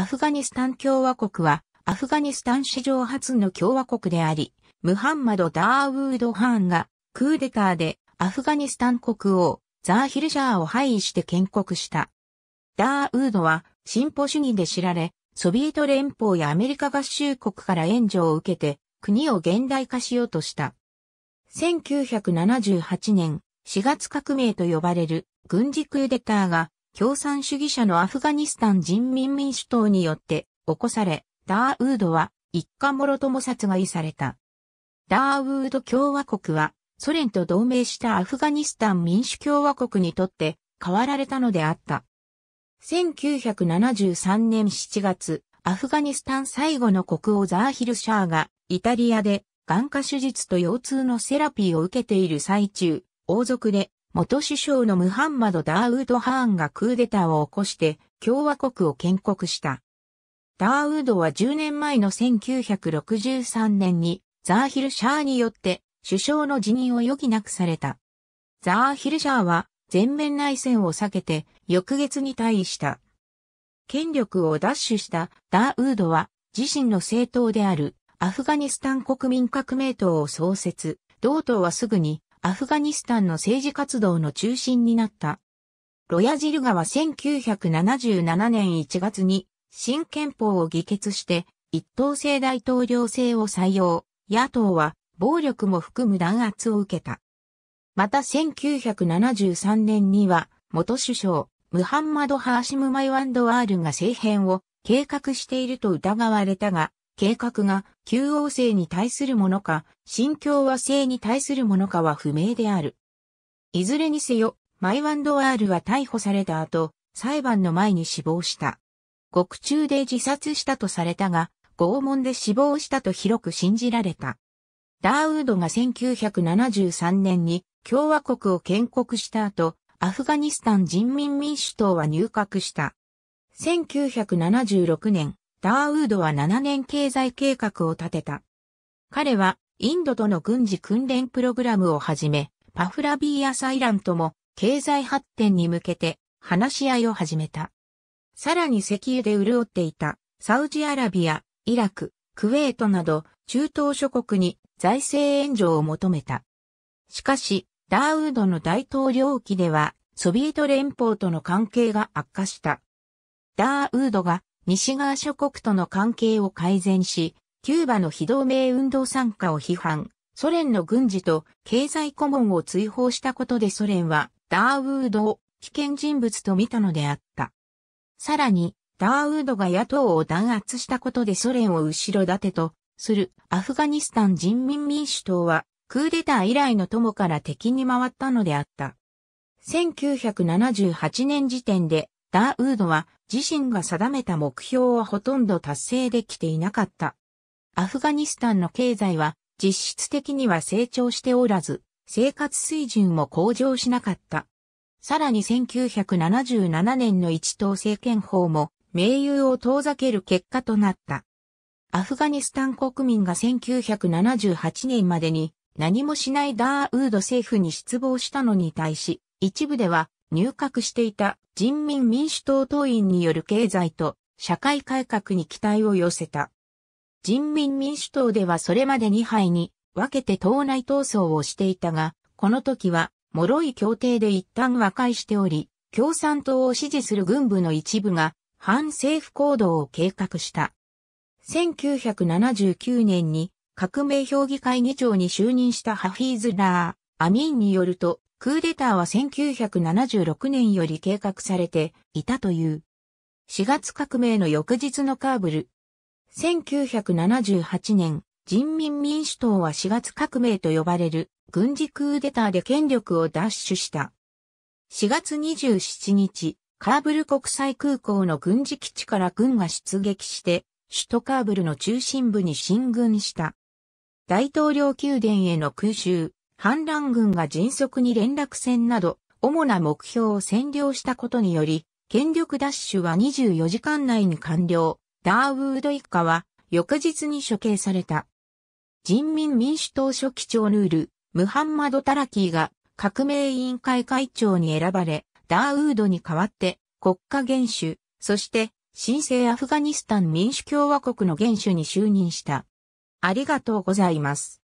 アフガニスタン共和国は、アフガニスタン史上初の共和国であり、ムハンマド・ダーウード・ハーンが、クーデターで、アフガニスタン国王、ザーヒルジャーを廃位して建国した。ダーウードは、進歩主義で知られ、ソビエト連邦やアメリカ合衆国から援助を受けて、国を現代化しようとした。1978年、4月革命と呼ばれる軍事クーデターが共産主義者のアフガニスタン人民民主党によって起こされ、ダーウードは一家もろとも殺害された。ダーウード共和国はソ連と同盟したアフガニスタン民主共和国にとって変わられたのであった。1973年7月、アフガニスタン最後の国王ザーヒルシャーがイタリアで眼科手術と腰痛のセラピーを受けている最中、王族で元首相のムハンマド・ダーウード・ハーンがクーデターを起こして共和国を建国した。ダーウードは10年前の1963年にザーヒル・シャーによって首相の辞任を余儀なくされた。ザーヒル・シャーは全面内戦を避けて翌月に退位した。権力を奪取したダーウードは自身の政党であるアフガニスタン国民革命党を創設。同党はすぐにアフガニスタンの政治活動の中心になった。ロヤジルガは1977年1月に新憲法を議決して一党制大統領制を採用、野党は暴力も含む弾圧を受けた。また1973年には元首相ムハンマド・ハーシム・マイワンドワールが政変を計画していると疑われたが、計画が旧王政に対するものか、新共和制に対するものかは不明である。いずれにせよ、マイワンドワールは逮捕された後、裁判の前に死亡した。獄中で自殺したとされたが、拷問で死亡したと広く信じられた。ダーウードが1973年に共和国を建国した後、アフガニスタン人民民主党は入閣した。1976年、ダーウードは7年経済計画を立てた。彼はインドとの軍事訓練プログラムをはじめ、パフラビーアサイランとも経済発展に向けて話し合いを始めた。さらに石油で潤っていたサウジアラビア、イラク、クウェートなど中東諸国に財政援助を求めた。しかし、ダーウードの大統領期ではソビエト連邦との関係が悪化した。ダーウードが西側諸国との関係を改善し、キューバの非同盟運動参加を批判、ソ連の軍事と経済顧問を追放したことでソ連はダーウードを危険人物と見たのであった。さらに、ダーウードが野党を弾圧したことでソ連を後ろ盾とするアフガニスタン人民民主党はクーデター以来の友から敵に回ったのであった。1978年時点でダーウードは自身が定めた目標はほとんど達成できていなかった。アフガニスタンの経済は実質的には成長しておらず、生活水準も向上しなかった。さらに1977年の一党政権法も盟友を遠ざける結果となった。アフガニスタン国民が1978年までに何もしないダーウード政府に失望したのに対し、一部では入閣していた人民民主党党員による経済と社会改革に期待を寄せた。人民民主党ではそれまで2敗に分けて党内闘争をしていたが、この時は脆い協定で一旦和解しており、共産党を支持する軍部の一部が反政府行動を計画した。1979年に革命評議会議長に就任したハフィーズラー、アミンによると、クーデターは1976年より計画されていたという。4月革命の翌日のカーブル。1978年、人民民主党は4月革命と呼ばれる軍事クーデターで権力を奪取した。4月27日、カーブル国際空港の軍事基地から軍が出撃して、首都カーブルの中心部に進軍した。大統領宮殿への空襲、反乱軍が迅速に連絡船など、主な目標を占領したことにより、権力奪取は24時間内に完了。ダーウード一家は翌日に処刑された。人民民主党書記長ヌール、ムハンマド・タラキーが革命委員会会長に選ばれ、ダーウードに代わって国家元首、そして新生アフガニスタン民主共和国の元首に就任した。ありがとうございます。